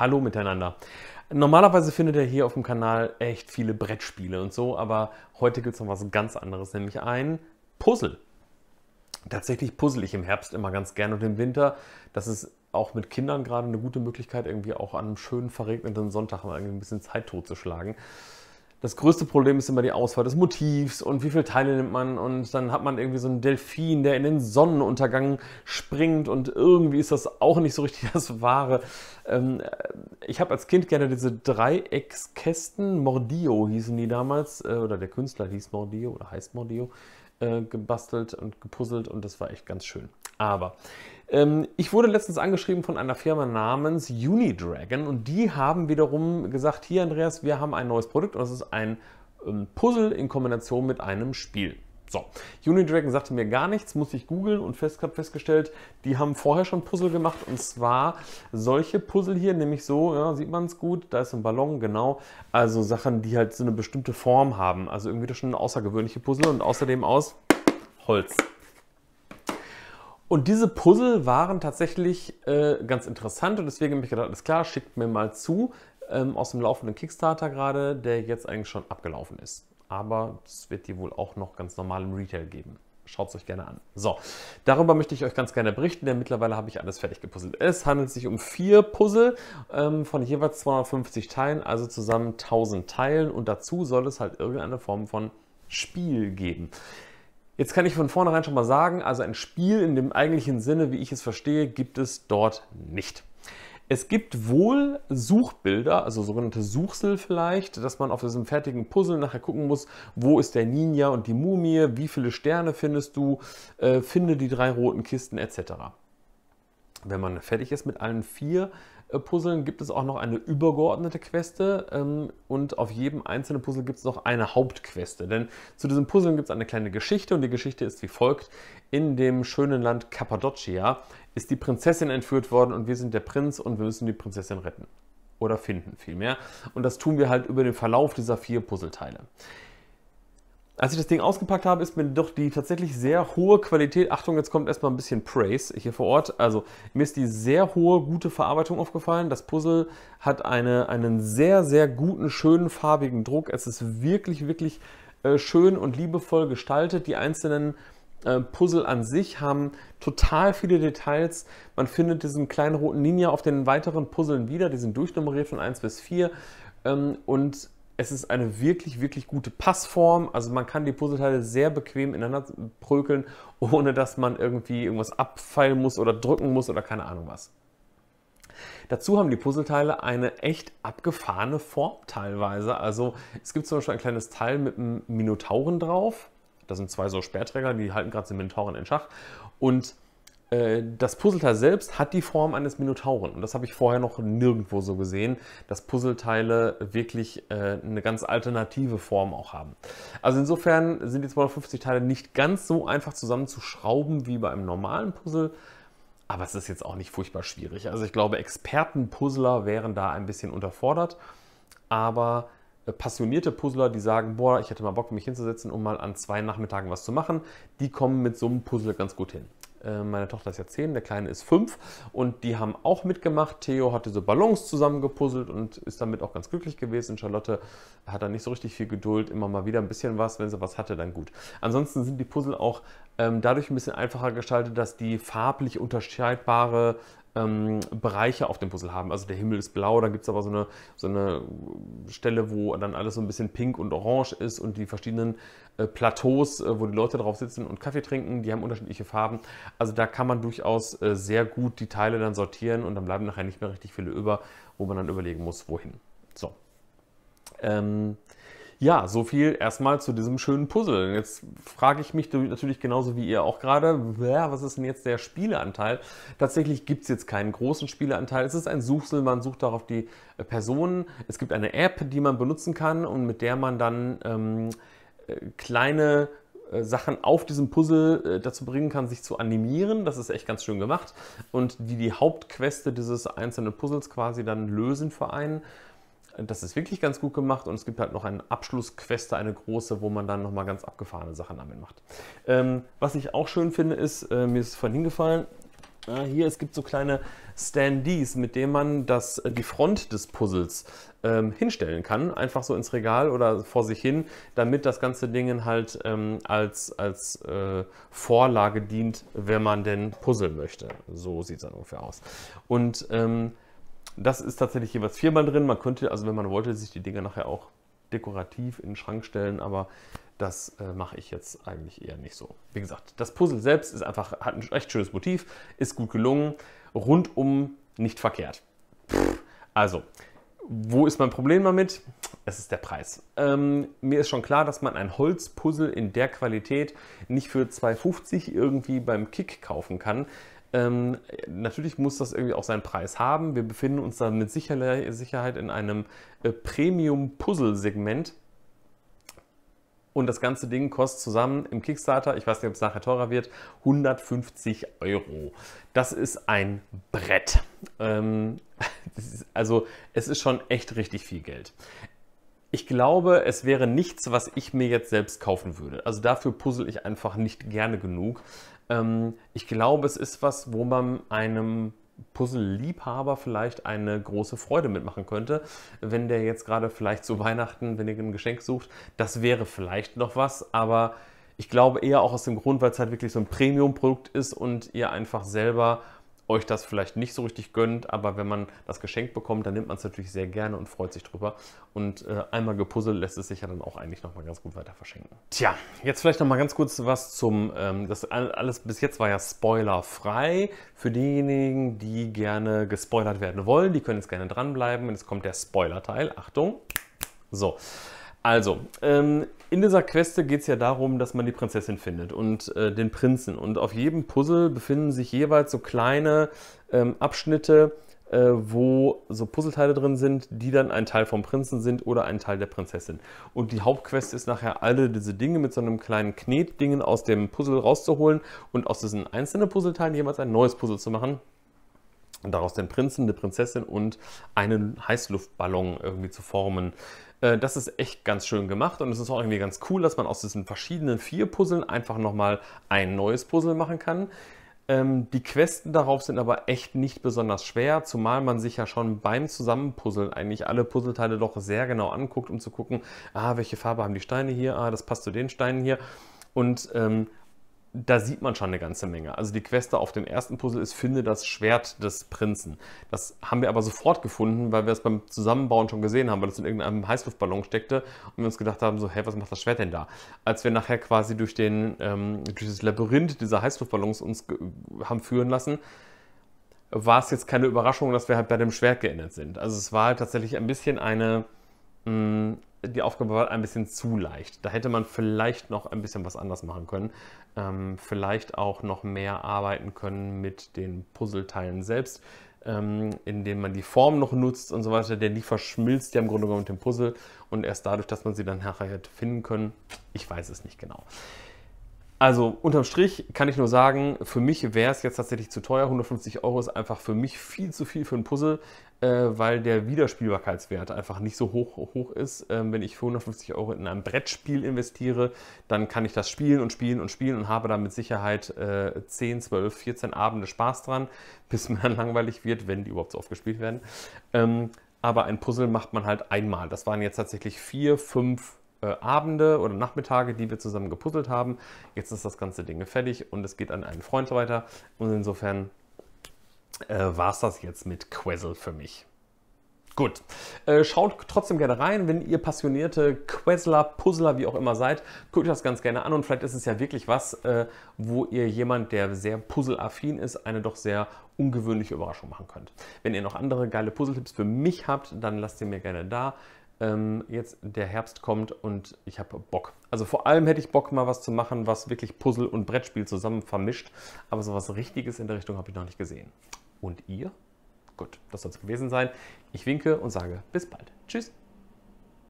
Hallo miteinander. Normalerweise findet ihr hier auf dem Kanal echt viele Brettspiele und so, aber heute gibt es noch was ganz anderes, nämlich ein Puzzle. Tatsächlich puzzle ich im Herbst immer ganz gern und im Winter. Das ist auch mit Kindern gerade eine gute Möglichkeit, irgendwie auch an einem schönen verregneten Sonntag mal irgendwie ein bisschen Zeit totzuschlagen das größte Problem ist immer die Auswahl des Motivs und wie viele Teile nimmt man und dann hat man irgendwie so einen Delfin, der in den Sonnenuntergang springt und irgendwie ist das auch nicht so richtig das Wahre. Ähm, äh, ich habe als Kind gerne diese Dreieckskästen, Mordio hießen die damals, äh, oder der Künstler hieß Mordio oder heißt Mordio, äh, gebastelt und gepuzzelt und das war echt ganz schön. Aber ähm, ich wurde letztens angeschrieben von einer Firma namens Unidragon und die haben wiederum gesagt, hier Andreas, wir haben ein neues Produkt und es ist ein ähm, Puzzle in Kombination mit einem Spiel. So, Unidragon sagte mir gar nichts, musste ich googeln und fest, habe festgestellt, die haben vorher schon Puzzle gemacht und zwar solche Puzzle hier, nämlich so, ja, sieht man es gut, da ist ein Ballon, genau, also Sachen, die halt so eine bestimmte Form haben, also irgendwie das schon außergewöhnliche Puzzle und außerdem aus Holz. Und diese Puzzle waren tatsächlich äh, ganz interessant und deswegen habe ich gedacht, alles klar, schickt mir mal zu ähm, aus dem laufenden Kickstarter gerade, der jetzt eigentlich schon abgelaufen ist. Aber es wird die wohl auch noch ganz normal im Retail geben. Schaut es euch gerne an. So, darüber möchte ich euch ganz gerne berichten, denn mittlerweile habe ich alles fertig gepuzzelt. Es handelt sich um vier Puzzle ähm, von jeweils 250 Teilen, also zusammen 1000 Teilen. Und dazu soll es halt irgendeine Form von Spiel geben. Jetzt kann ich von vornherein schon mal sagen, also ein Spiel in dem eigentlichen Sinne, wie ich es verstehe, gibt es dort nicht. Es gibt wohl Suchbilder, also sogenannte Suchsel vielleicht, dass man auf diesem fertigen Puzzle nachher gucken muss, wo ist der Ninja und die Mumie, wie viele Sterne findest du, äh, finde die drei roten Kisten etc. Wenn man fertig ist mit allen vier Puzzlen gibt es auch noch eine übergeordnete Queste ähm, und auf jedem einzelnen Puzzle gibt es noch eine Hauptqueste. Denn zu diesen Puzzlen gibt es eine kleine Geschichte und die Geschichte ist wie folgt. In dem schönen Land Kappadocia ist die Prinzessin entführt worden und wir sind der Prinz und wir müssen die Prinzessin retten. Oder finden vielmehr. Und das tun wir halt über den Verlauf dieser vier Puzzleteile. Als ich das Ding ausgepackt habe, ist mir doch die tatsächlich sehr hohe Qualität, Achtung, jetzt kommt erstmal ein bisschen Praise hier vor Ort, also mir ist die sehr hohe, gute Verarbeitung aufgefallen. Das Puzzle hat eine, einen sehr, sehr guten, schönen, farbigen Druck. Es ist wirklich, wirklich äh, schön und liebevoll gestaltet. Die einzelnen äh, Puzzle an sich haben total viele Details. Man findet diesen kleinen roten Ninja auf den weiteren Puzzlen wieder, die sind durchnummeriert von 1 bis 4 ähm, und es ist eine wirklich, wirklich gute Passform. Also man kann die Puzzleteile sehr bequem ineinander prökeln, ohne dass man irgendwie irgendwas abfeilen muss oder drücken muss oder keine Ahnung was. Dazu haben die Puzzleteile eine echt abgefahrene Form teilweise. Also es gibt zum Beispiel ein kleines Teil mit einem Minotauren drauf. Da sind zwei so Sperrträger, die halten gerade den Minotauren in Schach. Und äh, das Puzzleteil selbst hat die Form eines Minotauren. Und das habe ich vorher noch nirgendwo so gesehen, dass Puzzleteile wirklich äh, eine ganz alternative Form auch haben. Also insofern sind die 250 Teile nicht ganz so einfach zusammenzuschrauben wie bei einem normalen Puzzle. Aber es ist jetzt auch nicht furchtbar schwierig. Also ich glaube, Expertenpuzzler wären da ein bisschen unterfordert. Aber äh, passionierte Puzzler, die sagen, boah, ich hätte mal Bock, mich hinzusetzen, um mal an zwei Nachmittagen was zu machen, die kommen mit so einem Puzzle ganz gut hin. Äh, meine Tochter ist ja 10, der Kleine ist 5 und die haben auch mitgemacht. Theo hatte so Ballons zusammengepuzzelt und ist damit auch ganz glücklich gewesen. Charlotte hat dann nicht so richtig viel Geduld, immer mal wieder ein bisschen was, wenn sie was hatte, dann gut. Ansonsten sind die Puzzle auch ähm, dadurch ein bisschen einfacher gestaltet, dass die farblich unterscheidbare ähm, Bereiche auf dem Puzzle haben. Also der Himmel ist blau, dann gibt es aber so eine, so eine Stelle, wo dann alles so ein bisschen pink und orange ist und die verschiedenen äh, Plateaus, äh, wo die Leute drauf sitzen und Kaffee trinken, die haben unterschiedliche Farben. Also da kann man durchaus äh, sehr gut die Teile dann sortieren und dann bleiben nachher nicht mehr richtig viele über, wo man dann überlegen muss, wohin. So. Ähm, ja, so viel erstmal zu diesem schönen Puzzle. Jetzt frage ich mich natürlich genauso wie ihr auch gerade, was ist denn jetzt der Spieleanteil? Tatsächlich gibt es jetzt keinen großen Spieleanteil. Es ist ein Suchsel, man sucht darauf die äh, Personen. Es gibt eine App, die man benutzen kann und mit der man dann ähm, äh, kleine äh, Sachen auf diesem Puzzle dazu bringen kann, sich zu animieren. Das ist echt ganz schön gemacht. Und die die Hauptqueste dieses einzelnen Puzzles quasi dann lösen für einen. Das ist wirklich ganz gut gemacht und es gibt halt noch einen Abschlussqueste, eine große, wo man dann nochmal ganz abgefahrene Sachen damit macht. Ähm, was ich auch schön finde ist, äh, mir ist vorhin hingefallen, ja, äh, hier, es gibt so kleine Standees, mit denen man das, äh, die Front des Puzzles ähm, hinstellen kann. Einfach so ins Regal oder vor sich hin, damit das ganze Ding halt ähm, als, als äh, Vorlage dient, wenn man denn puzzeln möchte. So sieht es dann ungefähr aus. Und ähm, das ist tatsächlich jeweils viermal drin. Man könnte, also wenn man wollte, sich die Dinger nachher auch dekorativ in den Schrank stellen, aber das äh, mache ich jetzt eigentlich eher nicht so. Wie gesagt, das Puzzle selbst ist einfach, hat ein echt schönes Motiv, ist gut gelungen, rundum nicht verkehrt. also, wo ist mein Problem damit? Es ist der Preis. Ähm, mir ist schon klar, dass man ein Holzpuzzle in der Qualität nicht für 2,50 irgendwie beim Kick kaufen kann. Ähm, natürlich muss das irgendwie auch seinen Preis haben. Wir befinden uns da mit Sicherheit in einem äh, Premium-Puzzle-Segment. Und das ganze Ding kostet zusammen im Kickstarter, ich weiß nicht, ob es nachher teurer wird, 150 Euro. Das ist ein Brett. Ähm, ist, also es ist schon echt richtig viel Geld. Ich glaube, es wäre nichts, was ich mir jetzt selbst kaufen würde. Also dafür puzzle ich einfach nicht gerne genug. Ähm, ich glaube, es ist was, wo man einem Puzzle-Liebhaber vielleicht eine große Freude mitmachen könnte. Wenn der jetzt gerade vielleicht zu Weihnachten, wenn ihr ein Geschenk sucht, das wäre vielleicht noch was, aber ich glaube eher auch aus dem Grund, weil es halt wirklich so ein Premium-Produkt ist und ihr einfach selber euch das vielleicht nicht so richtig gönnt, aber wenn man das Geschenk bekommt, dann nimmt man es natürlich sehr gerne und freut sich drüber. Und äh, einmal gepuzzelt lässt es sich ja dann auch eigentlich nochmal ganz gut weiter verschenken. Tja, jetzt vielleicht nochmal ganz kurz was zum, ähm, das alles bis jetzt war ja spoilerfrei. Für diejenigen, die gerne gespoilert werden wollen, die können jetzt gerne dranbleiben. Jetzt kommt der Spoiler-Teil. Achtung. So. Also, ähm, in dieser Queste geht es ja darum, dass man die Prinzessin findet und äh, den Prinzen. Und auf jedem Puzzle befinden sich jeweils so kleine ähm, Abschnitte, äh, wo so Puzzleteile drin sind, die dann ein Teil vom Prinzen sind oder ein Teil der Prinzessin. Und die Hauptquest ist nachher, alle diese Dinge mit so einem kleinen Knetdingen aus dem Puzzle rauszuholen und aus diesen einzelnen Puzzleteilen jeweils ein neues Puzzle zu machen. Und daraus den Prinzen, eine Prinzessin und einen Heißluftballon irgendwie zu formen. Äh, das ist echt ganz schön gemacht und es ist auch irgendwie ganz cool, dass man aus diesen verschiedenen vier Puzzlen einfach nochmal ein neues Puzzle machen kann. Ähm, die Questen darauf sind aber echt nicht besonders schwer, zumal man sich ja schon beim Zusammenpuzzeln eigentlich alle Puzzleteile doch sehr genau anguckt, um zu gucken, ah, welche Farbe haben die Steine hier, ah, das passt zu den Steinen hier. Und ähm, da sieht man schon eine ganze Menge. Also die Queste auf dem ersten Puzzle ist, finde das Schwert des Prinzen. Das haben wir aber sofort gefunden, weil wir es beim Zusammenbauen schon gesehen haben, weil es in irgendeinem Heißluftballon steckte und wir uns gedacht haben, so, hä, was macht das Schwert denn da? Als wir nachher quasi durch, den, ähm, durch das Labyrinth dieser Heißluftballons uns haben führen lassen, war es jetzt keine Überraschung, dass wir halt bei dem Schwert geändert sind. Also es war halt tatsächlich ein bisschen eine, mm, die Aufgabe war ein bisschen zu leicht. Da hätte man vielleicht noch ein bisschen was anders machen können. Ähm, vielleicht auch noch mehr arbeiten können mit den Puzzleteilen selbst, ähm, indem man die Form noch nutzt und so weiter. Denn die verschmilzt ja im Grunde genommen mit dem Puzzle und erst dadurch, dass man sie dann nachher hätte finden können. Ich weiß es nicht genau. Also unterm Strich kann ich nur sagen, für mich wäre es jetzt tatsächlich zu teuer. 150 Euro ist einfach für mich viel zu viel für ein Puzzle, äh, weil der Wiederspielbarkeitswert einfach nicht so hoch, hoch ist. Ähm, wenn ich für 150 Euro in ein Brettspiel investiere, dann kann ich das spielen und spielen und spielen und habe da mit Sicherheit äh, 10, 12, 14 Abende Spaß dran, bis mir dann langweilig wird, wenn die überhaupt so oft gespielt werden. Ähm, aber ein Puzzle macht man halt einmal. Das waren jetzt tatsächlich vier, fünf äh, Abende oder Nachmittage, die wir zusammen gepuzzelt haben. Jetzt ist das ganze Ding fertig und es geht an einen Freund weiter. Und insofern äh, war es das jetzt mit Quessel für mich. Gut, äh, schaut trotzdem gerne rein, wenn ihr passionierte Quessler, Puzzler, wie auch immer seid, guckt euch das ganz gerne an und vielleicht ist es ja wirklich was, äh, wo ihr jemand, der sehr puzzleaffin ist, eine doch sehr ungewöhnliche Überraschung machen könnt. Wenn ihr noch andere geile Puzzletipps für mich habt, dann lasst ihr mir gerne da ähm, jetzt der Herbst kommt und ich habe Bock. Also vor allem hätte ich Bock, mal was zu machen, was wirklich Puzzle und Brettspiel zusammen vermischt. Aber so was Richtiges in der Richtung habe ich noch nicht gesehen. Und ihr? Gut, das soll es gewesen sein. Ich winke und sage bis bald. Tschüss.